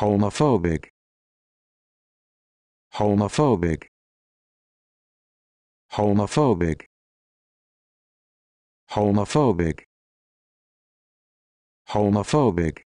homophobic homophobic homophobic homophobic homophobic